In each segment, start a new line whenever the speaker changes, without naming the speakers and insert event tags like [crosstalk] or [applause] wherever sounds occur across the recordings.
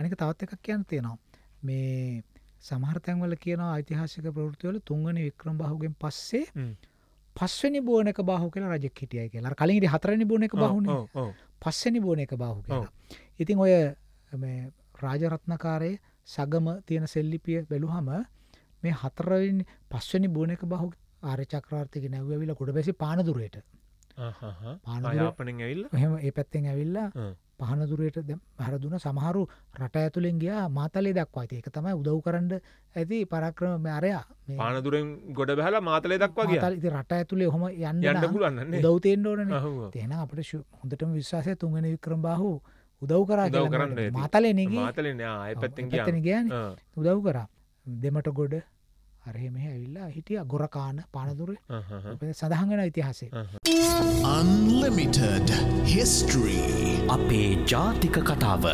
අනික තවත් එකක් කියන්න තියෙනවා. මේ සමහර තැන්වල කියනවා ඓතිහාසික ප්‍රවෘත්ති වල තුන්වෙනි වික්‍රම බාහුගෙන් පස්සේ පස්වෙනි බෝනක බාහු කියලා රජෙක් හිටියයි කියලා. කලින් ඉඳි හතරවෙනි බෝනක බාහුනේ. පස්වෙනි බෝනක බාහු කියලා. ඉතින් ඔය මේ රාජරත්නකාරයේ සගම තියෙන සෙල්ලිපිය බැලුවම මේ හතරවෙනි පස්වෙනි බෝනක බාහු ආර්ය චක්‍රවර්තිගේ නැව්ව ඇවිල්ලා ගොඩබැසි පානදුරේට.
ආහහ පානදුර යාපනයෙන් ඇවිල්ලා. එහෙම
ඒ පැත්තෙන් ඇවිල්ලා පහනදුරයට හැරදුන සමහරු රට ඇතුළෙන් ගිය මාතලේ දක්වා ඒක තමයි උදව් කරන්න ඇති පරක්‍රම අරයා
පානදුරෙන් ගොඩ බැහලා මාතලේ දක්වා ගිය
රට ඇතුළේ හොම යන්න යන්න පුලන්න දවතෙන් ඕන තියෙන අපට හොඳටම විශ්වාසය තුන්ගෙන වික්‍රම් බාහු උදව් කරා කරන්න මාතලේ නග
මාතලන පැත්තෙන් ගන
උදව් කරා දෙමට ගොඩ අරහෙ මෙහ ඇවිල්ලා හිටිය ගොරකාන පනදුර සඳහන් වෙන ඉතිහාසේ. Unlimited history අපේ ජාතික කතාව.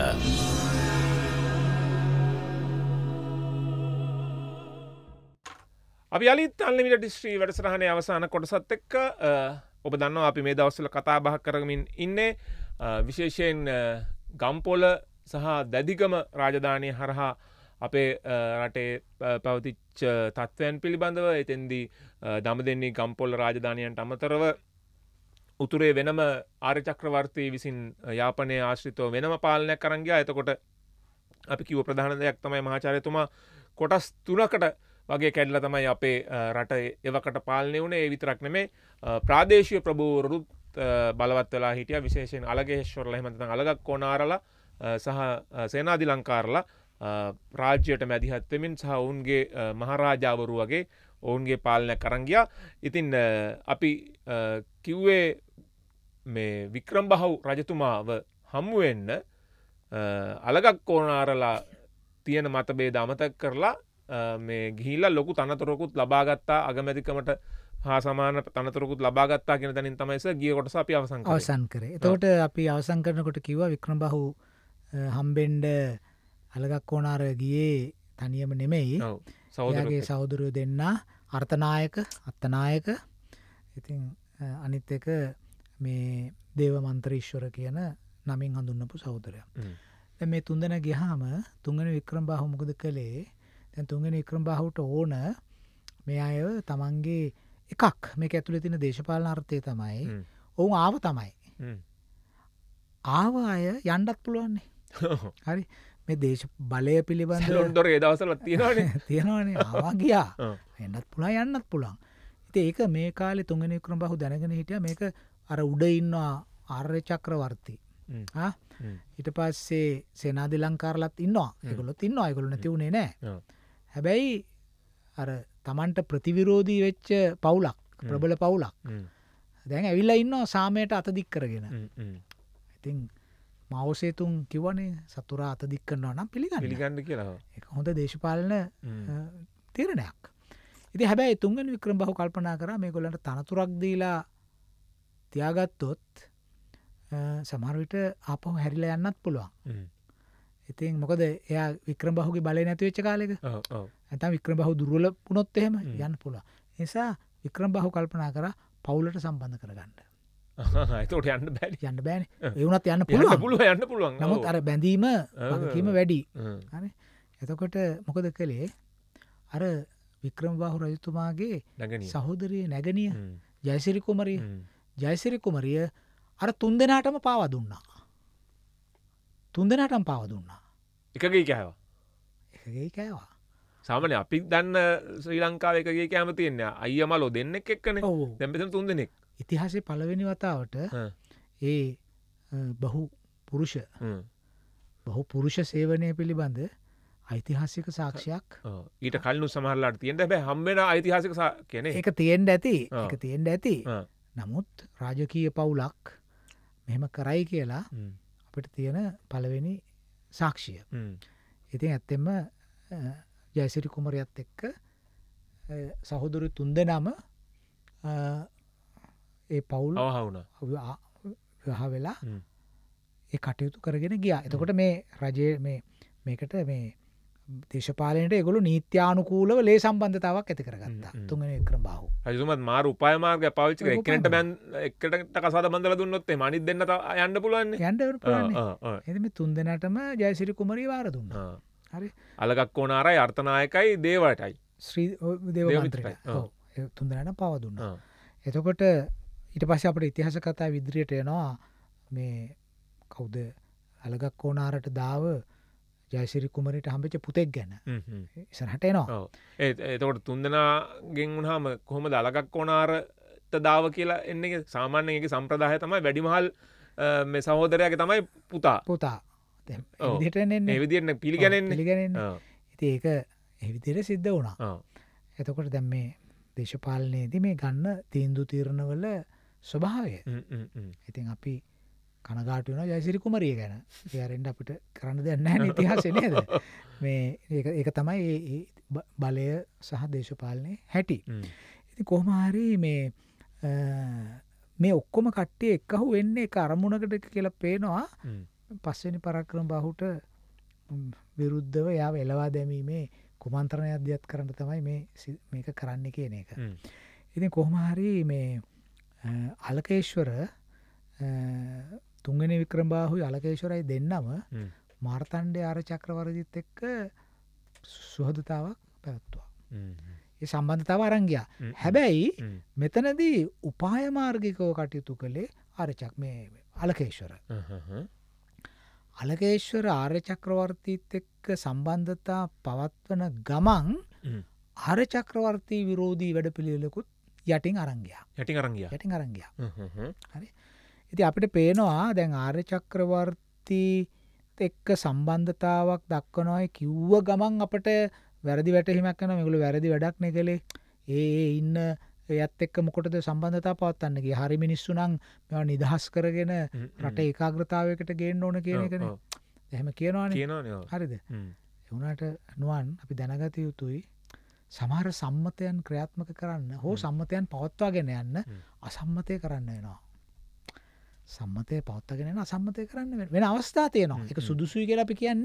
අපි අලිත් අල්ලිමිට ඩිස්ත්‍රී වැඩසරහණය අවසාන කොටසත් එක්ක ඔබ දන්න අපි මේ දවස්සල කතා බහ කරමින් ඉන්නේ විශේෂයෙන් ගම්පොල සහ දැදිගම රාජධානය හරහා අපේ රටේ පැවතිච්ච තත්ත්වයන් පිළිබඳව එතෙන්දී දම දෙන්නේ ගම්පොල්ල රාජධානයන්ට අමතරව උතුරේ වෙනම ආරචක්‍රවර්තය විසින් යාපනය ආශ්‍රිතව වෙනම පාලනයක් කරංගයා එතකොට අපි කිව ප්‍රධාන දෙයක් තමයි මහාචාරයතුමා කොටස් තුනකට වගේ කැඩල තමයි අපේ රට එවකට පාලනය වුණේ ඒ විතරක් නෙමේ ප්‍රාදේශය ප්‍රභූරුත් බලවත් වෙලා හිටිය විශේෂෙන් අලගේශ්වරල හෙමතන අලගක් කෝනාරලා සහ සේනාදි ලංකාරලා රාජ්‍යයට මැදිහත්වමින් සහ ඔවුන්ගේ මහරාජාවරු වගේ ඔවුන්ගේ පාලනය කරංගියා ඉතින් අපි කිව්වේ මේ වික්‍රම් බහව් රජතුමාව හමුවෙන්න අලගක් ඕනාරලා තියෙන මතබේ දමතක් කරලා මේ ගිහිල්ල ලොකු තනතුරකුත් ලබාගත්තා අගමැතිකමට හා සමාන තනතුරකුත් ලබාගත්තා කියෙන තැනින් තමයිස ගිය කොට අපි අවසං අවසන් කරේ තෝට
අපි අවසං කරනකොට කිව වික්‍රම බහු හම්බෙන්ඩ අලගක් ඕනාර ගියේ තනියම නෙමෙයි සෞදගේ සෞදුරයෝ දෙන්න අර්ථනායක අත්තනායක ඉතින් අනිත් එක මේ දේව මන්ත්‍රීශ්වර කියන නමින් හඳුන්නපු සෞදරය මේ තුන්දන ගිහාම තුන්ගෙන වික්‍රම් බාහ මුකද කළේ දැන් තුන්ගෙන වික්‍රම් බාහුට ඕන මේ අය තමන්ගේ එකක් මේ ඇතුළ තින දේශපාලන අර්ථය තමයි ඔවු ආව තමයි ආව අය යන්ඩත් පුළුවන්නේ [laughs] හරි මේ දේශ බලය පිළිබඳ ලොන්ඩොර
දවසල තියෙනන [laughs] තියෙනවාන ආවාගයා එන්නත්
[laughs] පුළා යන්නත් පුළන් ඉති ඒක මේ කාලෙ තුගෙන කරුම් බහු දැනගෙන හිටිය මේක අර උඩ ඉන්නවා ආර්ය චක්‍රවර්ති
ඊට
පස්සේ සේනාදි ලංකාරලත් ඉන්නවා එකගොලො තින්න අයගොලන තිවුණේ නෑ හැබැයි අර තමන්ට ප්‍රතිවිරෝධී වෙච්ච පවුලක් ප්‍රබල පවුලක් දැන් ඇවිල්ලා ඉන්නවා සාමයට අතදික් කරගෙන ඉතින් මවසේතුන් කිවනේ සතුරා අතදික් කරනවා
නම් පිළිගන්න පිළිගන්න කියලා
එක හොඳ දේශපාලන තීරණයක් ඉති හැබැයි තුන්ගන් වික්‍රම බහු කල්පනා කර මේ ගොලට තනතුරක් දීලා තියාගත්තොත් සමරවිට අපහු හැරිල යන්නත් පුළුවන් ඉතින් මොකද එයා වික්‍රම බහුගේ බලය නැතිවෙච්ච කාලෙක
ඇත
වික්‍රම බහු දුරුවල පුනොත් එහෙම යන්න පුළුව නිසා වික්‍රම බහු කල්පනා කර පවුලට සම්බන්ධ කරගන්න
[laughs] තට යන්න බැ යන්න බෑන
ඒවුනත් යන්න පුළුව පුළුව යන්න පුළුවන් නමුත් අර බැඳීම කීම වැඩි එතකොට මොකද කළේ අර වික්‍රම්වාහු රජතුමාගේ සහෝදරය නැගනිය ජයසිරි කුමරිය ජයසිරි කුමරිය අර තුන් දෙනාටම පාව දුන්නා තුන් දෙනාටම පාව දුන්නා
එකගේ කෑවා එකගේ කෑවා සාමන අපි දන්න ශ්‍රී ලංකාව එකගේ කෑම තියන්න අයියමලෝ දෙන්නෙක් එක්කන දැපිතම් තුන් දෙනෙක්
ඉතිහාසේ පළවෙනි වතාවට ඒ බහු පුරුෂ බහු පුරුෂ සේවනය පිළිබඳ ඓතිහාසික සාක්ෂයක්
ඊට කල්ලු සමහරලාට තියෙන්ට බැ හම්බෙන ඓතිහාසික කියන එක තියෙන්ට ඇති එක
තියෙන්ට ඇති නමුත් රාජකීය පවුලක් මෙහෙම කරයි කියලා
අපට
තියෙන පළවෙනි සාක්ෂිය ඉතින් ඇත්තෙම ජයසිරි කුමරයත් එක්ක සහුදුරු තුන්ද නම ඒ පවුල් අවහවුණ හ වෙලා ඒ කටයුතු කරගෙන ගියා එතකොට මේ රජය මේකට මේ දේශපාලනයට ගොලු නීත්‍යානුකූලව ලේ සම්බන්ධතාවක් ඇති කරගත්තා තුන්
ක්‍රම බහු රජතුමත් මාර උපයමාර්ග පවිච්ච එකට බැන් එකට කසාද බඳල දුන්නොත්තේ මනිත් දෙන්න යන්න පුළුවන්
යන්න එම තුන් දෙනටම ජයසිරි කුමරී වාර
දුන්න හරි අලගක් ඕනාරයි අර්ථනායකයි දේවටයි
ශ්‍රී දේවමන්ත්‍රයි තුන්දරට පවදුන්න එතකොට ඊට පස්ස අපට ඉතිහාස කතා විදිරියට යනවා මේ කවුද අලගක් ඕනාරට දාව ජයසිරි කුමරට හම්බච පුතෙක් ගැන ඉසරහට එනවා
එතකොට තුන්දනාගෙන් වුණහම කොහොම දලගක් ඕනාරට දාව කියලා එන්න සාමාන්‍ය එක සම්ප්‍රදාය තමයි වැඩිමහල් මේ සහෝදරයක තමයි පුතා පුතා විදිරන්න පිළිගැනෙන් පිළිගැන
ඉති ඒක එවිදිර සිද්ධ වුණා එතකොට දැම් මේ දේශපාලනයේද මේ ගන්න තීන්දු තීරණවල ස්වභාවය ඉතින් අපි කනගාටන ජයසිරි කුමරිය ගැන යරෙන්ට අපිට කරන්න දෙන්න ඉතිහාසනයද මේ එක තමයි බලය සහ දේශපාලනය හැටි ඉති කොහමහරි මේ මේ ඔක්කොම කට්ටිය එක්කහු වෙන්නේ එක අරමුණකට කියලා පේනවා පස්සනි පරක්‍රම බහුට විරුද්ධව යාව එලවා දැමීමේ කුමන්ත්‍රණ අධ්‍යත් කරන්න තමයි මේ මේක කරන්න කියන එක. ඉතින් කොහමහරි මේ අලකේශ්වර තුන්ගෙන වික්‍රම්බාහු අලකේශ්වරයි දෙන්නම මාර්තන්්ඩය ආර චක්‍රවරජිත් එක්ක සුහදතාවක් පැවැත්වා. ඒ සම්බන්ධතාව අරංගයා. හැබැයි මෙතනදී උපායමාර්ගිකව කටයුතු කළේ ආරචක් මේ අලකේශ්වර. අලකේශ්වර ආර්යචක්‍රවර්තීත් එක්ක සම්බන්ධතා පවත්වන ගමන් ආරචක්‍රවර්තී විරෝධී වැඩ පිළිලකුත් යටින් අරංගයා
යටි අරංගිය යටි අරංගිය හරි
ඉති අපිට පේනවා දැන් ආර්ය චක්‍රවර්ති එක්ක සම්බන්ධතාවක් දක්වනොයි කිව්ව ගමන් අපට වැරදි වැටහිමක් වන මෙගුල වැරදි වැඩක් නෙකළේ ඒ ඉන්න ඇත් එක් මොකටද සම්බන්ධතා පවත්තන්නගේ හරි මිනිස්සු නම් මෙ නිදහස් කරගෙන
රට
ඒකාග්‍රතාවකට ගේන්න ඕන කියන කෙන එහෙම කියනවා කියනවා හරිද එවුණට නුවන් අපි දැනගත යුතුයි සමහර සම්මතයන් ක්‍රියාත්මක කරන්න හෝ සම්මතයන් පවත්වාගෙන යන්න අසම්මතය කරන්න වෙනවා. සම්මතය පවත්තගෙන අසම්මතය කරන්න වෙන අවස්ථා තියනවා එක සුදුසුයි කියලා අපි කියන්න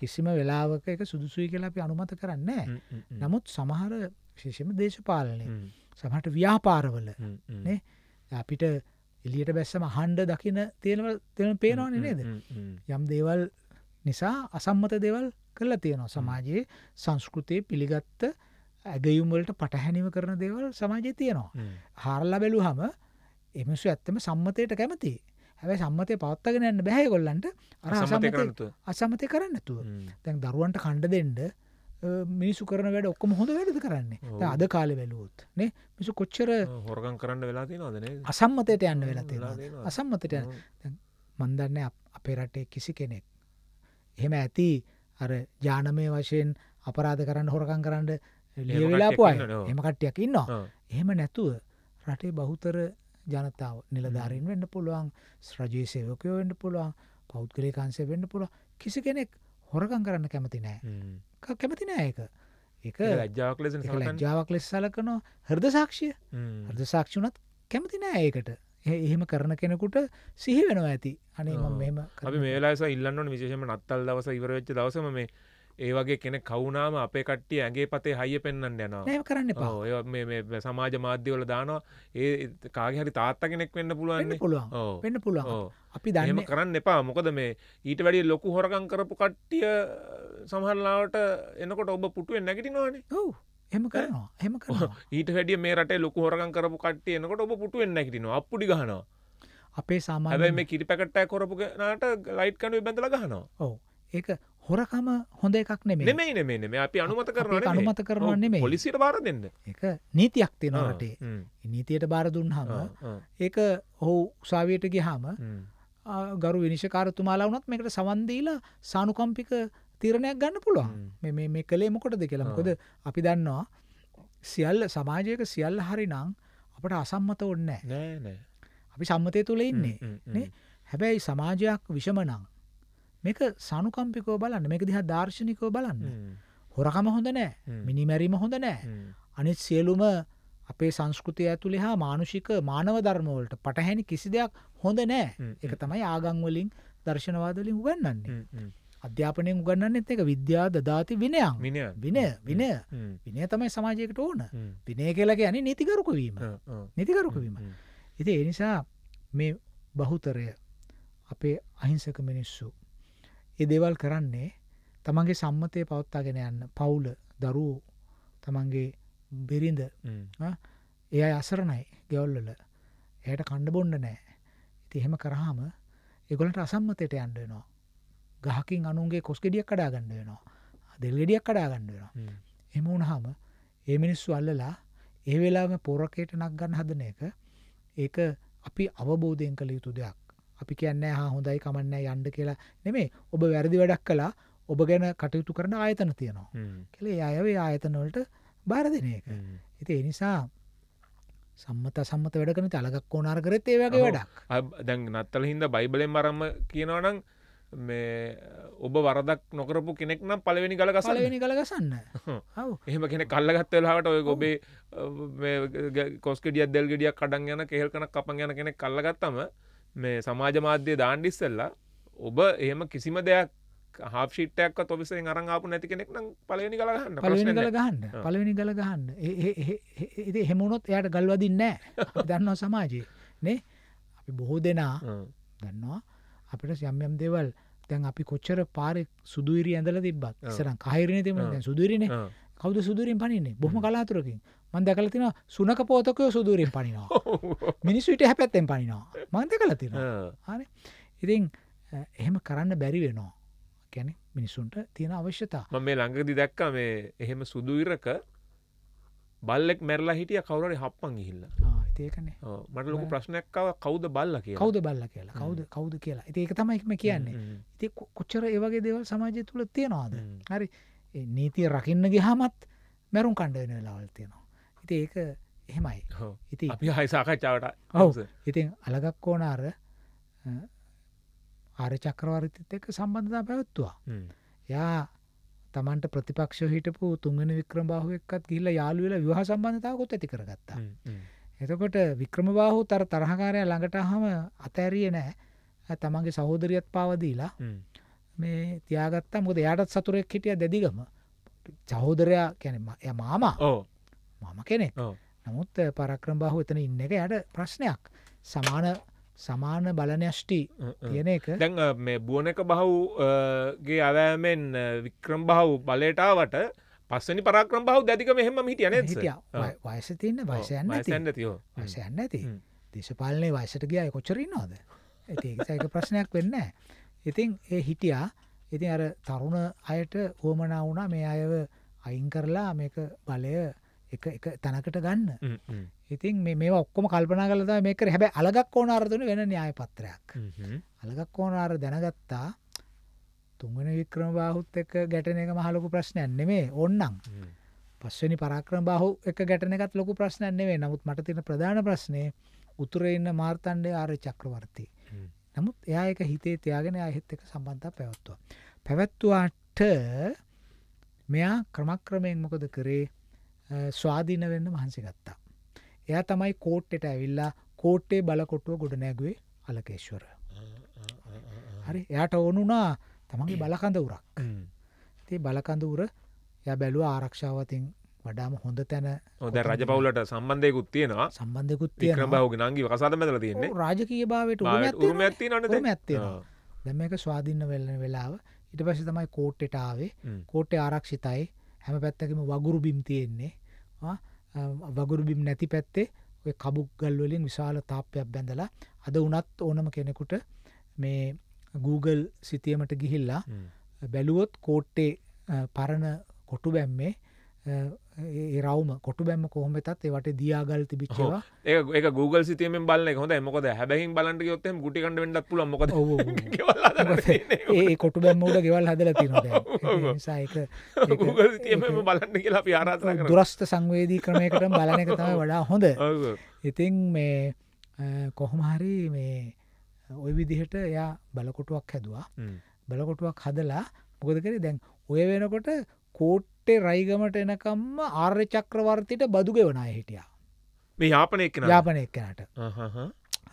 කිසිම වෙලාවක එක සුදුසුයි කියලා අපි අනුමත කරන්න නමුත් සමහර විශේෂම දේශපාලනය සමහට ව්‍යාපාරවල අපිට එලියට බැස්සම හන්ඩ දකින තියෙනවල් තෙන පේනවාන නේද යම් දේවල් නිසා අසම්මත දෙවල් කරලා තියෙනවා සමාජයේ සංස්කෘතිය පිළිගත්ත ඇගයුම්වලට පටහැනිව කරන දේවල් සමාජය තියෙනවා. හාරල්ලා බැලු හම එමසු ඇත්තම සම්මතයට කැමති. ඇ සම්මතය පවත්තගෙන යන්න බැහැ ගොල්ලන්ට අර අසමතය කරන්නතුව තැන් දරුවන්ට කණ්ඩ දෙෙන්ඩ මිනිසු කරන වැඩ ඔක්කොම හොඳ වැඩද කරන්නේ අද කාලෙ වැලුවොත්
නේ මිසු කොච්චර හොරගන් කරන්න වෙලාතිනවාදන අසම්මතයට යන්න වෙලාතිෙන
අසම්මතට මන්දන්න අපේ රටේ කිසි කෙනෙක් එහෙම ඇති අර ජානමය වශයෙන් අපරාධ කරන්න හොරකං කරන්න ලියවෙලාපු අය එමකට්ටයක් ඉන්නවා එහෙම නැතුව රටේ බහුතර ජනතාව නිලධාරින් වෙන්න පුළුවන් ශ්‍රජයේ සේවකයෝ වෙන්න පුළුවන් පෞද්ගලි කන්සේ වෙන්න පුළුව කිසි කෙනෙක් හොරකං කරන්න කැමති නෑ කැමති නෑ
ඒක ඒ ලජාවක්
ලෙස සලකනවා හර්ද සාක්ෂිය හර්ද සාක්ෂිනත් කැමති නෑ ඒකට එහෙම කරන කෙනෙකුට සිහි වෙනවා ඇති අනේ මෙම
අපි මේලාස ඉල්ලන්න විශේෂම නත්තල් දවස ඉවරවෙච්ච දවසම මේ ඒ වගේ කෙන කවුනාම අපේ කට්ටිය ඇගේ පතේ හයිය පෙන්න්න යනවා ඒ කරන්න සමාජ මාධ්‍යවල දානවා ඒ කාගහරි තාත්ත කෙනෙක් වෙන්න පුළුවන් පුළුවන් වෙන්න පුළුවන් අපි දම කරන්න එපා මොකද මේ ඊට වැඩිය ලොකු හොරකං කරපු කට්ටිය සමහරලාවට එනකොට ඔබ පුටුවෙන් නැගටි නවානේ එම කරනවා හෙම ඊට හැඩිය මේ රට ලොක හොරගන් කරපු කටේ එනකොට ඔබ පුටු වෙන්න හිටිනවා අපපුඩි ගහනවා
අපේ සාමාන්‍ය
මේ කිරි පැකට්ටය කරපු නට ලයිට් කනුව බැඳල ගහනවා
ඕ ඒක හොරකම හොඳ එකක් නෙමේ නෙමයි
නෙමේ නෙමේ අපි අනුමත කරනවා අනුමත කරනවා නෙමේ පොලිසියට බාර දෙන්න ඒක
නීතියක් තියෙනවා රටේ නීතියට බාර දුන්නාම ඒක ඔහු උසාවියට ගියාම ගරු විනිශකාරතුමාලා වුණත් මේකට සවන් දීලා සානුකම්පික තීරණයක් ගන්න පුළුවන් මේ කළේ මොකටද කියලා මොකද අපි දන්නවා සියල්ල සමාජයක සියල්ල හරි නං අපට අසම්මත ඔන්න අපි සම්මතය තුළ ඉන්නේ හැබැයි සමාජයක් විෂමනං මේක සනුකම්පිකෝ බලන්න මේක දිහා දර්ශනිකෝ බලන්න හොරකම හොඳ නෑ මිනිමැරීම හොඳ නෑ අනිත් සියලුම අපේ සංස්කෘතිය ඇතුළෙ හා මානුෂික මානව ධර්මවලට පටහැනි කිසි දෙයක් හොඳ නෑ එක තමයි ආගංවලින් දර්ශනවාදලින් උගන්නන්නේ අධ්‍යාපනයෙන් උගන්නන්නෙත් එක විද්‍යා දදාති විනයක් විනය විනය විනය තමයි සමාජයකට ඕන විනය කියලක යන නීතිකරුකවීම නීතිකරුකවීම ඉති එනිසා මේ බහුතරය අපේ අහිංසක මිනිස්සු ඒ දේවල් කරන්නේ තමන්ගේ සම්මතය පවත්තාගෙන යන්න පවුල දරුවෝ තමන්ගේ බිරිඳ එය අසරණයි ගෙවල්ලල එයට කණ්ඩ බොන්න නෑ ඉති එහෙම කරහාම එගොලට අසම්මතයට යන්ඩනවා ගහකින් අනුන්ගේ කොස්ගෙඩියක් කඩා ගන්න වෙනවා දෙල්ගෙඩියක් කඩා ගන්න වෙනවා එම උනහම ඒ මිනිස්සු අල්ලලා ඒ වෙලාම පොරකේට නක් ගන්න හදන එක ඒක අපි අවබෝධයෙන් කළ යුතු දෙයක් අපි කියන්න හා හොඳයි කමන්න යන්ඩ කියලා නෙමේ ඔබ වැරදි වැඩක් කලා ඔබ ගැන කටයුතු කරන ආයතන තියෙනවා කළේ අයවේ ආයතනවලට බාරදින
එක ඇති
එනිසා සම්මත සම්මත වැඩකන තලගක් ඕනාර කරත් ඒවගේ වැඩක්
දැන් නත්තල හින්ද බයිබලෙන් මරම්ම කියනවනම් මේ ඔබ වරදක් නොකරපු කෙනෙක් නම් පලවෙනි කල ගසලවෙනි කල ගසන්න එහෙම කෙන කල්ලගත්ත වෙලාට ඔය ගොබේ කොස්කඩිය දෙල් ගෙඩියක් කඩන් යන කෙල් කන කපන් යන කෙනෙක් කල්ලගත්තම මේ සමාජ මාධ්‍යය දාණ්ඩිස්සල්ලා ඔබ එහෙම කිසිම දෙයක් හාප්ෂිට්ටයක් ඔබිසෙන් අරංආපු නැති කෙනෙක් නම් පලවෙනි කලගන්න පලවෙනි කල ගහන්න
පලවෙනි කල ගහන්න ඒ හෙමුණොත් එයට ගල්වදින්න නෑ දන්නවා සමාජයේ නේ අපි බොහෝ දෙනා දන්නවා අපිට යම් යම් දෙවල් දැන් අපි කොච්චර පාර සුදුරි ඇඳල තිබත් සරම් කහිරණ තිම සුදුරන කවද සුදුරින් පනින්නේ බොහම කලාතුරකින් මන්ද කලතින සුනක පෝතකය සුදුරින් පනිනවා [laughs] මිනිස්සුට හැපැත්තෙන් පනිනවා මන්ත කලතින හරි ඉතින් එහෙම කරන්න බැරි වෙනවා කැනෙ මිනිසුන්ට තියෙන අවශ්‍යතා
ම මේ ළඟදි දැක්ක මේ එහෙම සුදුවිරක බල්ලෙක් මැරලා හිටිය කවුරට හප්පන් ගිහිල්ලා ඒකනේ මට ලොක ප්‍රශ්නයක්කාව කවුද බල්ල කිය කවුද බල්ල
කියලා කවුද කවුද කියලා ඒක තම එක්ම කියන්නේ ඉති කොච්චර ඒවගේ දෙවල් සමාජය තුළ තියෙනවාද හරි නීතිය රකින්න ගහමත් මැරුම් කණ්ඩයන වෙලාවල් තියෙනවා ඉති ඒක එහෙමයි ඉති අපි
හයිසාකච්චාවට හවස ඉතින්
අලගක් ඕෝනාර ආර චක්‍රවරිතත් එක්ක සම්බන්ධතා පැවත්තුවා යා තමන්ට ප්‍රතිපක්ෂ හිටපු තුන්ගෙන වික්‍රම බාහුවක්කත් ගිල්ල යාලුවෙල විවාහ සම්බන්ධතාවකොත් ඇති කරගත්තා. එතකොට වික්‍රමබාහුත් අර තරහකාරයා ළඟට අහම අතෑරියේ නැහැ. තමන්ගේ සහෝදරියත් පාව දීලා මේ තියාගත්තා. මොකද එයාටත් සතුරෙක් හිටියා දෙදිගම. සහෝදරයා කියන්නේ එයා මාමා. ඔව්. මාමා කෙනෙක්. නමුත් පරක්‍රම බාහු එතන ඉන්න එක එයාට ප්‍රශ්නයක්. සමාන සමාන බලනෂ්ටි තියෙන එක
දැන් මේ බුවනක බහුගේ අවෑමෙන් වික්‍රම් බහු බලයටාවට පස්සනි පරාක්‍රම බහු දැතික මෙහෙම හිටියන හිටිය
වයස තියන්න වයසයන්න ඇන්න තියෝ වසයන්න ඇති දේශපාලනය වයසට ගිය කොච්චරන්නවාද ඇතික ප්‍රශ්නයක් වෙන්න ඉතින් ඒ හිටියා ඉතින් අර තරුණ අයට ඕමනා වුණා මේ අයව අයින් කරලා මේක බලය එක එක තැනකට ගන්න ඉතින් මේ ඔක්කොම කල්පනා කලද මේක හැබැ අලගක් ඕනාරතුන වෙන න්‍යාය පත්‍රයක් අලගක් ඕනාර දැනගත්තා තුන්වෙනි වික්‍රමබාහුත් එක්ක ගැටෙන එක මහ ලොකු ප්‍රශ්නයක් නෙමෙයි ඕන්නම්. පස්වෙනි පරාක්‍රමබාහු එක්ක ගැටෙන එකත් ලොකු ප්‍රශ්නයක් නෙමෙයි. නමුත් මට තියෙන ප්‍රධාන ප්‍රශ්නේ උතුරේ ඉන්න මාර්තණ්ඩේ ආර්ය චක්‍රවර්ති. නමුත් එයා ඒක හිතේ තියාගෙන එයා හෙත් එක්ක සම්බන්ධතාව පැවැත්තුවා. පැවැත්තුවාට මෙයා ක්‍රමක්‍රමයෙන් මොකද කරේ? ස්වාධීන වෙන්න මහන්සි ගත්තා. එයා තමයි කෝට්ටෙට ඇවිල්ලා කෝට්ටේ බලකොටුව ගොඩ නැගුවේ අලකේශ්වර. හරි එයාට ඕනුනා තමන්ගේ බලකඳ උරක් ති බලකඳ උර ය බැලුව ආරක්ෂාවතින් වඩාම හොඳ තැන
ොද රජපවලට සම්බන්ධයකුත් තියෙනවා සම්බන්ධකුත් තියන බව නංගි වසාද මැල තියන්නේ
රාජකය භාවට ඇති නට ඇත්තවා දැම එක ස්වාධින්න වෙල්ලන වෙලාව ඉට පසි තමයි කෝට්ටටාවේ කෝට්ටේ ආරක්ෂිතයි හැම පැත්තකම වගුරු බිම් තියෙන්නේ වගුරු බිම් නැති පැත්තේ ඔය කබුක්ගල් වලින් විශාල තාපයක් බැඳලා අද උනත් ඕනම කෙනෙකුට මේ Google සිතියමට ගිහිල්ලා බැලුවොත් කෝට්ටේ පරණ කොටු බැම්මේ රවම කොට බැම කොහොම තත් ඒවට දයාගල් තිබිච්චවා
ඒක Google සිතම බල හොද මොකද හැබැහි බලට යොත්ත ගුටි කඩ ඩක් පුල මොක
ඒ කොට බැම්මට ගෙවල් හදල තිනක [laughs] [laughs]
බලන්න කියලා පියාරත් දුරස්ත
සංවේදී ක්‍රමයකට බලන එක තම [laughs] වඩා හොඳ ඉතින් මේ කොහොමහරි මේ ඔය විදිහට එයා බලකොටුවක් හැදවා බලකොටුවක් හදලා මොකදකර දැන් ඔය වෙනකොට කෝට්ටේ රයිගමට එනකම්ම ආර්ය චක්‍රවර්තිට බදුගෙවනය හිටියා
මේ යාපනය යාපනය එක්කනට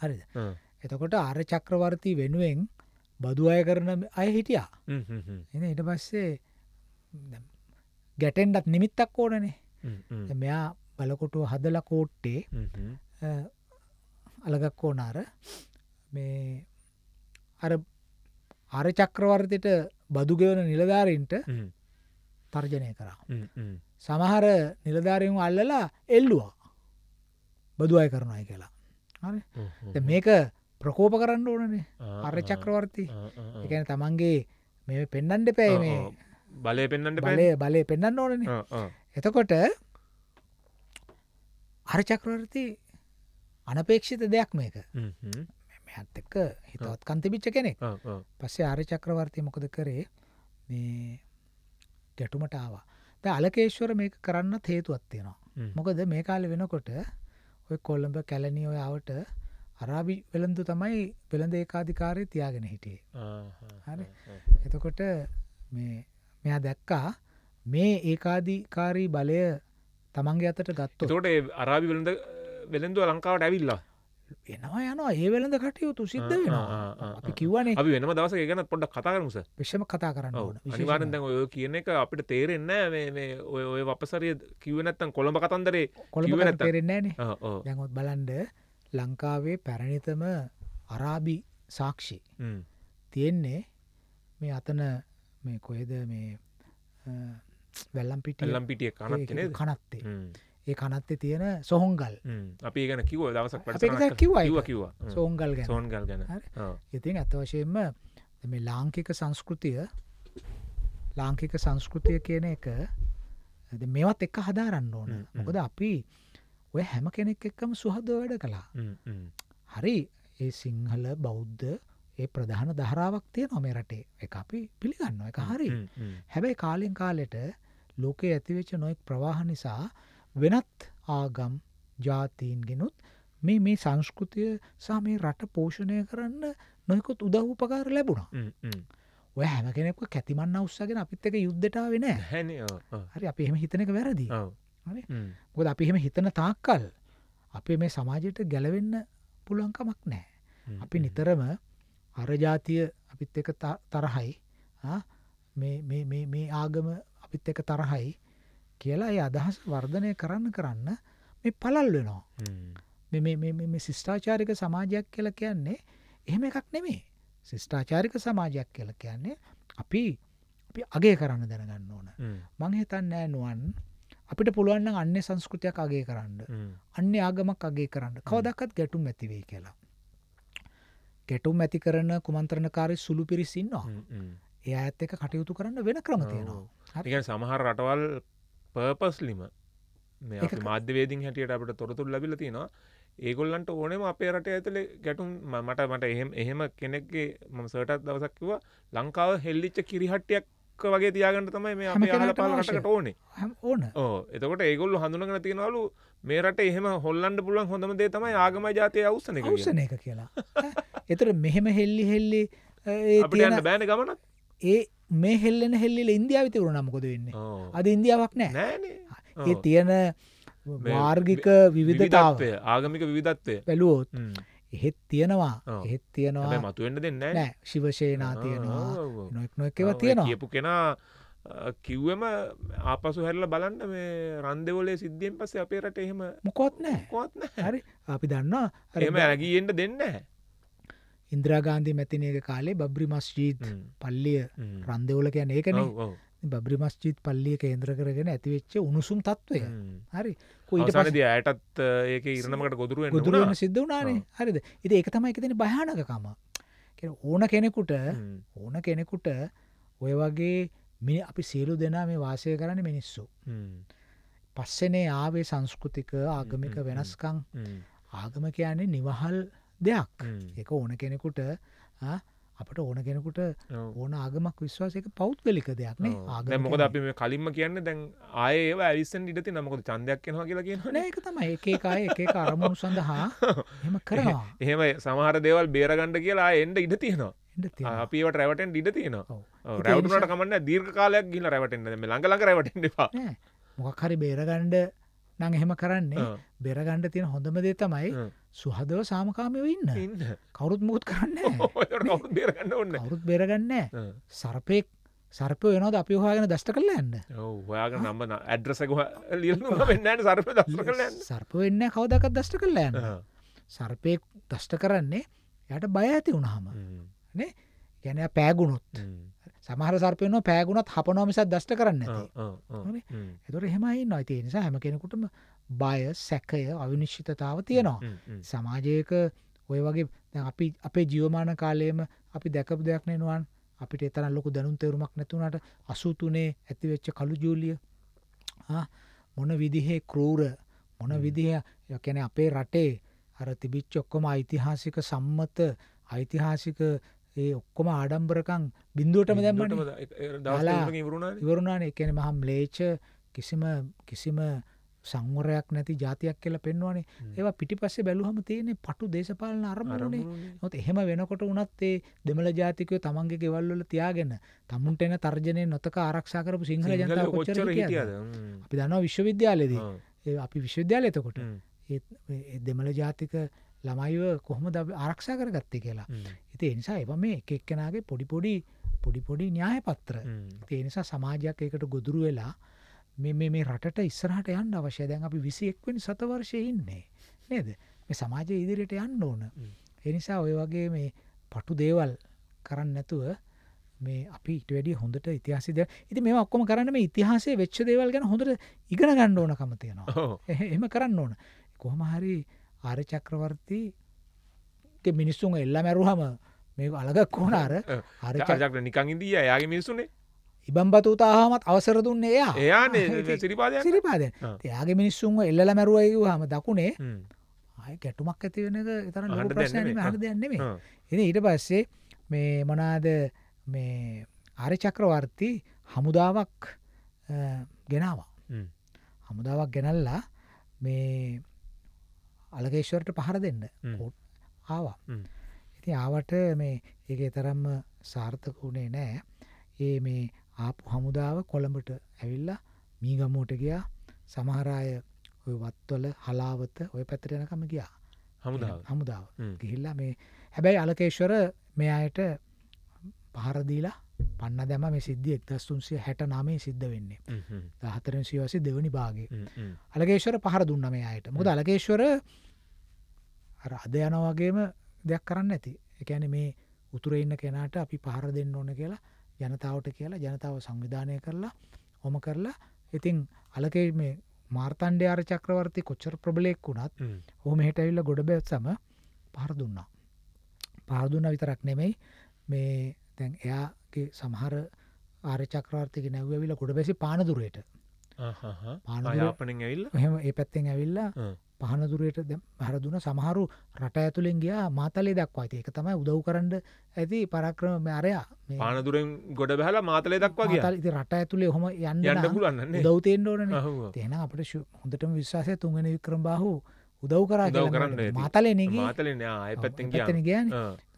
හරිද
එතකොට ආර්ය චක්‍රවර්ති වෙනුවෙන් බදු අය කරන අය හිටියා
එ
ඉට පස්සේ ගැටෙන්ඩත් නිමිත්තක් ඕනනේ මෙයා බලකොටුව හදල කෝට්ටේ අලගක් ඕනාර මේ අර අර චක්‍රවර්තයට බදුගෙවන නිලධාරීන්ට තර්ජනය කරා සමහර නිලධාරීම අල්ලලා එල්ලුවා බදු අය කරනයි කියලා මේක ප්‍රකෝප කරන්න ඕනනේ අර චක්‍රවර්ති එකන තමන්ගේ මෙ පෙන්න්නට පැයි මේ
බලය පෙන්න්නට බලය
බලය පෙන්න්න ඕනන එතකොට අර චක්‍රවර්ති අනපේක්ෂිත දෙයක් මේක හැත්තක හිතවත් කන්තිපිච්ච කෙනෙක් පස්සේ ආරි චක්‍රවර්තය මොකද කරේ මේ ගැටුමට ආවා ද අලකේශ්වර මේක කරන්න හේතුවත්තියෙනවා මොකද මේ කාල වෙනකොට ඔය කොල්ලඹ කැලනියෝ යාවට අරාබි වෙළඳු තමයි වෙළඳ ඒකාධිකාරය තියාගෙන හිටියේ හරි එතකොට මෙයා දැක්කා මේ ඒකාධිකාරී බලය තමන්ගේ අතට ගත්ත
තොට අරාබි වෙළඳ වෙළඳුව ලංකාවට ඇවිල්ලා
එනවා යනවා ඒ වෙළඳ කටයුතු සිද්ධ
වෙනවා අපි කිව්වනේ අපි වෙනම දවසක ගැන පොඩ්ඩක් කතා කරමුස
විශේෂම කතා කරන්න
ඕන අනිවාර්යෙන් දැන් ඔය කියන එක අපිට තේරෙන්නේ නැහැ මේ ඔය ඔය වපසරිය කිව්වේ නැත්තම් කොළඹ කතන්දරේ කිව්වේ නැත්තම් තේරෙන්නේ නැහනේ
දැන් ඔත් බලන්න ලංකාවේ පැරණිතම අරාබි සාක්ෂි තියෙන්නේ මේ අතන මේ කොහෙද මේ
වැල්ලම්පිටිය වැල්ලම්පිටිය කනත් කනත්තේ
ඒ කනත්තේ තියෙන සොහොන්ගල්
අපි ගැන කිව දවසක් කිවවා කිව සෝන්ගල් ගැ සෝන්ගල් ගැන
ඉතින් ඇතවශයෙන්ම මේ ලාංකික සංස්කෘතිය ලාංකික සංස්කෘතිය කියන එක මේවත් එක්ක හදාරන්න ඕන මොකද අපි ඔය හැම කෙනෙක් එක්කම සුහද වැඩ කලා හරි ඒ සිංහල බෞද්ධ ඒ ප්‍රධාන දහරාවක් තිය නොමේ රටේ එක අපි පිළිගන්න එක හරි හැබැයි කාලෙන් කාලෙට ලෝකයේ ඇතිවෙච්ච නොයෙක් ප්‍රවාහ නිසා වෙනත් ආගම් ජාතීන්ගෙනුත් මේ මේ සංස්කෘතිය සහ මේ රට පෝෂණය කරන්න නොයකුත් උදව්පකාර ලැබුණා ඔය හැම කෙනෙක් කැතිමන්න උත්සගෙන අපිත් එක යුද්ධටාවෙන හරි අපි එහෙම හිතනක වැරදි
මොද
අපි එහෙම හිතන තාක්කල් අපේ මේ සමාජයට ගැලවෙන්න පුළුවන්කමක් නෑ අපි නිතරම අරජාතිය අපිත් එක තරහයි මේ ආගම අපිත් එක තරහයි කියලා ඒ අදහස් වර්ධනය කරන්න කරන්න මේ පලල්
වෙනවා
ශිෂ්ඨාචාරික සමාජයක් කියල කියන්නේ එහෙම එකක් නෙමේ ශිෂ්ඨාචාරික සමාජයක් කියල කියන්නේ අපි අපි අගේ කරන්න දැනගන්න ඕන මං හිතන්න ෑනුවන් අපිට පුළුවන්න අන්න සංස්කෘතියක් අගේ කරන්න අන්න ආගමක් අගේ කරන්න කවදක්කත් ගැටුම් ඇතිවේ කියලා ගැටුම් ඇති කරන කුමන්ත්‍රණකාරය සුළු පිරිසින්නවා ඒ ඇත් එක කටයුතු කරන්න වෙන ක්‍රම
තියෙනවා හරික සමහර රටවල් පර්පස්ලිම මේ මාධ්‍යවේදින් හැටියට අපට තොරතුර ලැබිල තියෙනවා ඒගොල්ලන්ට ඕනෙම අපේ රට ඇතුලේ ගැටුම් මට මට එහෙම එහෙම කෙනෙක්ගේ මම සර්ටත් දවසක් කිව්වා ලංකාව හෙල්ලිච්ච කිරිහට්ටියක් වගේ තියාගන්න තමයි මේ අපේ අහල පහල රටකට ඕනේ ඕන ඕ එතකොට ඒගොල්ලෝ හඳුනගෙන තියනවලු මේ රට එහෙම හොල්ලන්න පුළුවන් හොඳම දේ තමයි ආගමයි ජාතිය අවුස්සන එක අවුස්සන එක කියලා එතකොට
මෙහෙම හෙල්ලි හෙල්ලි අපිට යන්න බෑනේ ගමනක් ඒ මේ හෙල්ලෙන හෙල්ලිල ඉන්දියාව තිවරුණ මොකද වෙන්න අද ඉන්දියාවක් නෑ
ඒ තියෙන මාර්ගික
විවිධතාව
ආගමික විවිධත්වය
පැලුවෝත් එහෙත් තියෙනවා එහෙත් තියෙනවා
මතුවෙන්න දෙන්න නෑ
ශිවශේනා තියෙනවා නොක් නොකව
තියෙනවා කියපු කෙනා කිව්වම ආපසු හැරල බලන්න මේ රන්දවලේ සිද්ධියෙන් පස්සේ අපේ රට එහෙම මොකොත් නෑ කොත් හරි
අපි දන්නවා හම
ඇරගියෙන්ට දෙන්න
ඉන්ද්‍රාගාන්ධී මැතිනයක කාලේ බ්‍රි මස්ජීත් පල්ලිය රන්දවලකයන් ඒකන බ්‍රි මස්ජීත් පල්ලිය කේන්ද්‍ර කරගෙන ඇතිවෙච්ච උණුසුම් තත්ත්වය හරි කොයිට පසද
ඇයටත් ඒ ඉරණමට ගොදුරුව ගොදුරුවන සිද්ධ වනානේ
හරිද ඉති ඒක තමයි එකතින භයානකකම ඕන කෙනෙකුට ඕන කෙනෙකුට ඔය වගේ මේ අපි සියලු දෙනා මේ වාසය කරන මිනිස්සු පස්සනේ ආවේ සංස්කෘතික ආගමික වෙනස්කං ආගම කියන්නේ නිවහල් දෙයක් එක ඕන කෙනෙකුට අපට ඕන කෙනෙකුට ඕන ආගමක් විශ්වාසයක පෞද්ගලික දෙයක් නේ ආග මොකද
අපි මේ කලින්ම කියන්න දැන් ආය ඇවිසන් ඉඩති නමකොද චන්දයක් එනවා කියලා කියන එක තම
එකකාය එක අරමුණු සඳහා එම [laughs]
කරවා එහෙම සමහර දේවල් බේරගණ්ඩ කියලා එන්ඩ ඉඩ තියෙනවා අපිට රැවටෙන් ඉඩ තියෙනවා රැවටට කමන්න දීර්ඝ කාලයක් ගිල රැවටෙන්න්න මේ ළඟලඟ රැවටෙන්වා
මොකක් හරි බේරගණ්ඩ නං එහෙම කරන්නේ බෙරගණ්ඩ තියෙන හොඳම දේ තමයි සුහදව සාමකාමයව ඉන්න ඉන්න කවරුත් මුත් කරන්න
[laughs] කවරුත් බේරගන්න ඔන්න
කවරුත් බේරගන්න සර්පයෙක් සර්පය වෙනද අපි හයාගෙන දස්ට කරල ඇන්න
ඔයාග නම්බ ඇඩ්‍රසක ලියන්නට සර්ප
සර්ප වෙන්න [laughs] කවදකත් දස්ට කරල ඇන්න සර්පයෙක් දස්ට කරන්නේ යට බය ඇති වුණහම නේ ගැන පෑගුණුත් සමහර සර්පයන පෑගුණත් හපනෝමිසත් දස්ට කරන්න ඇති එතුර හෙමයි නොයිති නිසා හැම කෙනෙකුටම බය සැකය අවිනිශ්චිතතාව තියෙනවා සමාජයක ඔය වගේ අපි අපේ ජීවමාන කාලයම අපි දැකපු දෙයක් නෙනවන් අපිට එතන ලොකු දැනුම් තේරුමක් නැතුනට අසුතුනේ ඇතිවෙච්ච කළු ජූලිය මොන විදිහේ කරූර මොන විදිහ යකැන අපේ රටේ අර තිබිච් ඔක්කොම ඓතිහාසික සම්මත ඓතිහාසික ඒ ඔක්කොම ආඩම්බරකං බින්දුවටම දැම්මට ඉවරුණාන එකන මහම් ලේච කිසිම කිසිම සංවරයක් නැති ජාතියක් කියලා පෙන්වන්නේ ඒවා පිටිපස්සේ බැලුවම තියෙන්නේ පටු දේශපාලන අරමුණනේ මොකද එහෙම වෙනකොට උනත් ඒ දෙමළ ජාතිකයෝ තමන්ගේ ගෙවල් වල තියාගෙන තමුන්ට එන තර්ජනය නොතක ආරක්ෂා කරපු සිංහල ජනතාව කොච්චර හිටියද අපි දන්නවා විශ්වවිද්‍යාලයේදී ඒ අපි විශ්වවිද්‍යාලය එතකොට ඒ දෙමළ ජාතික ළමයිව කොහොමද ආරක්ෂා කරගත්තේ කියලා ඉතින් ඒ නිසා ඒවා මේ එක එක්කෙනාගේ පොඩි පොඩි පොඩි පොඩි න්‍යාය පත්‍ර ඒ නිසා සමාජයක් ඒකට ගොදුරු වෙලා මේ මේ මේ රටට ඉස්සරහට යන්න අවශ්‍ය. දැන් අපි 21 වෙනි සතවර්ෂයේ ඉන්නේ. නේද? මේ සමාජයේ ඉදිරියට යන්න ඕන. ඒ නිසා ඔය වගේ මේ පටු දේවල් කරන්න නැතුව මේ අපි ඊට වැඩිය හොඳට ඉතිහාසය ද ඉතින් මේවා ඔක්කොම කරන්න මේ ඉතිහාසයේ වෙච්ච දේවල් ගැන හොඳට ඉගෙන ගන්න ඕනකම තියෙනවා. එහෙම කරන්න ඕන. කොහොම හරි ආර්ය චක්‍රවර්ති මිනිස්සුන් එල්ලා මැරුවම මේ අලගක් ඕන අර ආර්ය
චක්‍ර නිකන් ඉඳියා එයාගේ මිනිස්සුනේ
ඉබම්බතුූත හමත් අවසර දුන්නේ එයා එයා සිරිපාද සිරිපාද
එයාගේ
මිනිස්සුන්ව එල්ල මැරුවයකු හම දකුණේ අය ගැටුමක් ඇතිවෙන තර හට දෙයන්නෙමේ එ ඊට පස්සේ මේ මනාද මේ අරි චක්‍රවර්ති හමුදාවක් ගෙනවා හමුදාවක් ගැනල්ලා මේ අලගේශ්වරට පහර දෙන්න ආවා ඉති ආවට මේ ඒ තරම්ම සාර්ථක වුණේ නෑ ඒ මේ ආපු හමුදාව කොළඹට ඇවිල්ලා මීගමුවට ගියා සමහර අය ඔය වත්වල හලාවත ඔය පැත්තට යනකම ගියා හමුදාව හමුදාව ගිහිල්ලා මේ හැබැයි අලකේශ්වර මේ අයට පහරදීලා පන්න දැම මේ සිද්ධිය එක්දස්තුන්සිය හැට නමේ සිද්ධ වෙන්නේ දහතරෙන් සියවසි දෙවනි බාගේ අලගේශ්වර පහර දුන්න මේ අයට මුද අලගේශ්වර අද යනවාගේම දෙයක් කරන්න ඇති එකැන මේ උතුර ඉන්න කෙනාට අපි පහර දෙන්න ඕන කියලා ජනතාවට කියලා ජනතාව සංවිධානය කරලා හොම කරලා ඉතිං අලකේ මේ මාර්තන්ඩ ආර චක්‍රවර්ති කොච්චර ප්‍රබලෙක් වුණත් හොම හිටැවිල්ල ගොඩබැත් සම පහර දුන්නා. පහරදුන්න විතරක් නෙමෙයි මේ තැන් එයාගේ සමහර ආරචක්‍රවර්තික නැවවිල ගොඩ බැසි පානදුරයට
පානපන ඇවිල්ල හම
ඒ පැත්තෙන් ඇවිල්ලා පහනදුරයට හැරදුන සමහරු රට ඇතුළෙන් ගිය මාතලේ දක්වා ඇති එක තමයි උදව් කරන්න ඇති පරක්‍රම අරයා
පානදුරෙන් ගොඩ බැහලා මාතලේ දක්වා ති
රට ඇතුළේ හොම යන්න පුලන්න දවතෙන් ඕන තියෙන අපට හොඳටම විශ්වාසය තුන්ගෙන වික්‍රම් බාහු උදව් කරා කරන්න මාතලේ න
පැත්තන ගන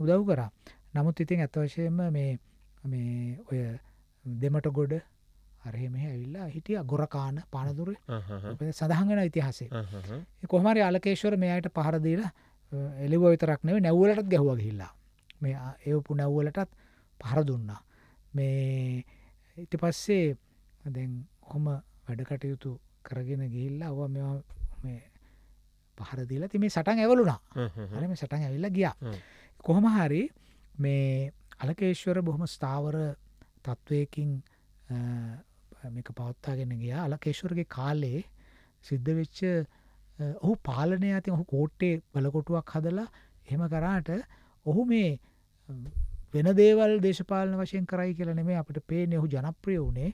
උදව් කරා නමුත් ඉතින් ඇත්වශයෙන්ම මේ ඔය දෙමට ගොඩ අරහෙ මෙහ ඇවිල්ලා හිටිය ගොරකාන පනදුර සඳහන් වෙන ඉතිහාසේ කොහමරි අලකේශ්වර මෙයායට පහරදීලා එලිව විතරක්නව නැව්වලටත් ගැහුව ගහිල්ලා මේ ඒවපු නැව්වලටත් පහර දුන්නා මේ ඉට පස්සේ දැන් හොම වැඩකටයුතු කරගෙන ගිහිල්ලා ඔව මෙ පහරදිල ති මේ සටන් ඇවලුනා හරම සටන් ඇවිල්ල ගියා කොහොම හරි මේ අලකේශ්වර බොහොම ස්ථාවර තත්ත්වයකින් මේක පවත්තාගෙන ගියා අලකේශ්වරගේ කාලේ සිද්ධ වෙච්ච ඔහු පාලනය ඇති ඔහු කෝට්ටේ බලකොටුවක් හදලා එහෙම කරාට ඔහු මේ වෙන දේවල් දේශපාලන වශයෙන් කරයි කියලා නෙමේ අපිට පේන්නේ ඔහු ජනප්‍රිය වුණේ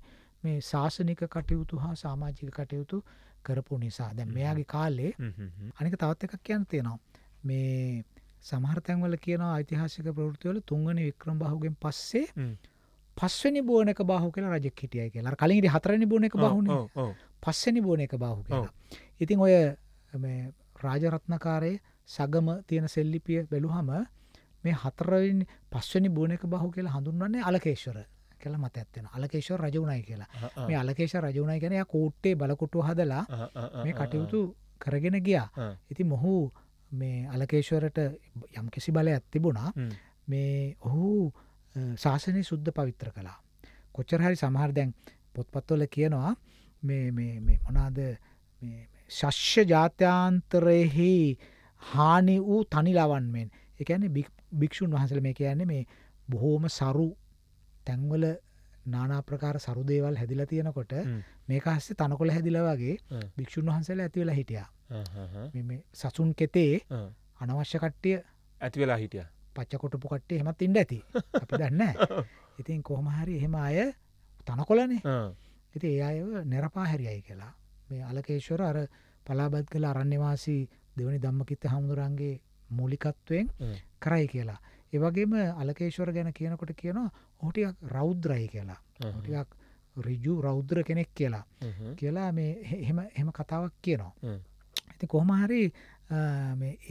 මේ ශාසනික කටයුතු හා සමාජික කටයුතු කරපු නිසා දැන් මෙයාගේ කාලේ අනික තවත් එකක් කියන්න තියෙනවා මේ සමහරතැන්වල කියනවා ඓතිහාසික ප්‍රවෘතිවල තුන්වනි වික්‍රම බහුගෙන් පස්සේ පස්වෙනි බෝනක බාහු කියලා රජෙක් හිටියයි කියලා කලින් ඉරි හතරනි බෝන එක බාහුණ පස්සෙනි බෝන එක බාහු කියලා ඉතින් ඔය රාජරත්නකාරයේ සගම තියෙන සෙල්ලිපිය බැලුහම මේ හතරවෙන් පස්වනි බෝනක බහු කියලා හඳුන්වන්නේ අලකේශ්වර කියලා මත ඇත්තෙන අලකේශ්වර රජුණයි
කියලා මේ අලකේශ
රජුණයි ගැන කෝට්ටේ බලකොටු හදලා මේ කටයුතු කරගෙන ගියා ඉති මොහු මේ අලකේශ්වරට යම් කිසි බලයක් තිබුණා මේ ඔහු ශාසනය සුද්ධ පවිත්‍ර කලා කොච්චර හරි සමහර දැන් පොත්පත්වල කියනවා මොනාද ශෂ්‍ය ජාත්‍යන්තරයෙහි හානි වූ තනි ලවන්මෙන් එකන භික්‍ෂූන් වහන්සල මේ කියන්නේ මේ බොහෝම සරු තැන්වල නානාප්‍රකාර සරුදේවල් හැදිල තියෙනකොට මේක හස්සේ තනකොළ හැදිල වගේ භික්‍ෂූන් වහන්සේල ඇතිවෙලා හිටියා සසුන් කෙතේ අනවශ්‍ය කට්ටිය
ඇතිවෙලා හිටිය
පච්චකොටපු කට්ටේ හෙමත් ඉන්න ඇති අපි [laughs] දන්න ඉතින් කොහොම හරි එහෙම අය තනකොලනේ ඉති ඒ අය නැරපා හැරියයි කියලා මේ අලකේශ්වර අර පලාබත් කළ අරන්නවාසී දෙවනි දම්මකිත්ත හමුදුරන්ගේ මූලිකත්වයෙන් කරයි කියලා. ඒවගේම අලකේශ්වර ගැන කියනකොට කියනවා ඔහුටියක් රෞද්‍රයි කියලා ටිකක් රිජු රෞද්‍ර කෙනෙක් කියලා කියලා මේ එහෙම කතාවක් කියනවා. ඇති කොහොමහරි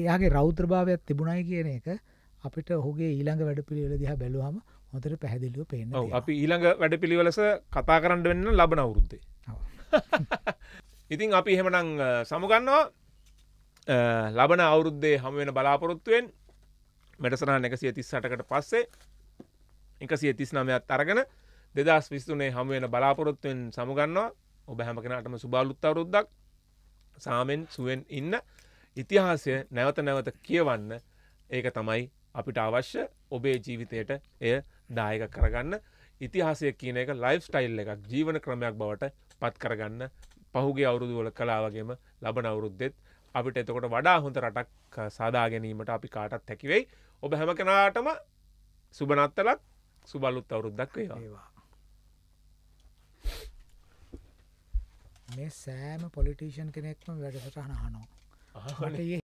එයාගේ රෞද්‍රභාවයක් තිබුණයි කියන එක අපිට ඔහුගේ ඊළඟ වැඩපිළිවෙල දිහා බැලුවම හොඳට පැහැදිලිව පේන
අපි ඊළඟ වැඩපිළිවෙලස කතා කරන්න වෙන්න ලබන අවුරුද්දේ [laughs] ඉතින් අපි එහෙමනං සමුගන්නවා ලබන අවුරුද්දේ හම වෙන බලාපොරොත්තුවෙන් මෙටසනා එකසිය තිස්සටකට පස්සේ එකසිය තිස් නමයත් අරගෙන දෙදස් විස්තුනේ හම වෙන බලාපොරොත්තුවෙන් සමුගන්නවා ඔබ හැම කෙනටම සුභාලුත්තවරුද්දක් සාමෙන් සුවෙන් ඉන්න ඉතිහාසය නැවත නැවත කියවන්න ඒක තමයි අපිට අවශ්‍ය ඔබේ ජීවිතයට එය දායක කරගන්න ඉතිහාසය කියන එක ලයිෆ් ස්ටයිල් එකක් ජීවන ක්‍රමයක් බවට පත් කරගන්න පහුගේ අවුරුදුවල කලාවගේම ලබන අවුරුද්දෙත් අපිට එතකොට වඩා හොඳ රටක් සාදා ගැනීමට අපි කාටත් හැකිවෙයි ඔබ හැම කෙනාටම සුබනත්තලත් සුබලුත් අවුරුද්දක් වේවා
මේ සෑම පොලිටීෂන් කෙනෙක්ම වැඩසටහන හනෝ